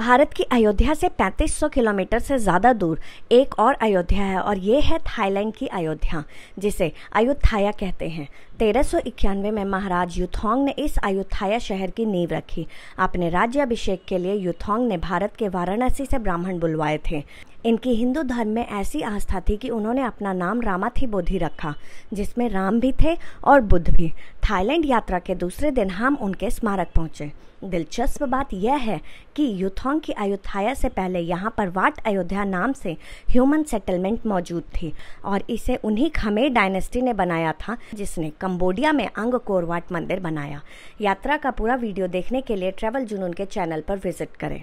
भारत की अयोध्या से 3500 किलोमीटर से ज़्यादा दूर एक और अयोध्या है और ये है थाईलैंड की अयोध्या जिसे अयोध्या कहते हैं तेरह में महाराज युथोंग ने इस अयोध्या शहर की नींव रखी अपने राज्याभिषेक के लिए युथोंग ने भारत के वाराणसी से ब्राह्मण बुलवाए थे इनकी हिंदू धर्म में ऐसी आस्था थी कि उन्होंने अपना नाम रामाथी बोधि रखा जिसमें राम भी थे और बुद्ध भी थाईलैंड यात्रा के दूसरे दिन हम उनके स्मारक पहुंचे दिलचस्प बात यह है कि यूथोंग की अयोध्या से पहले यहाँ पर वाट अयोध्या नाम से ह्यूमन सेटलमेंट मौजूद थी और इसे उन्हीं खमेर डायनेस्टी ने बनाया था जिसने कंबोडिया में अंग कोरवाट मंदिर बनाया यात्रा का पूरा वीडियो देखने के लिए ट्रेवल जुनून के चैनल पर विजिट करें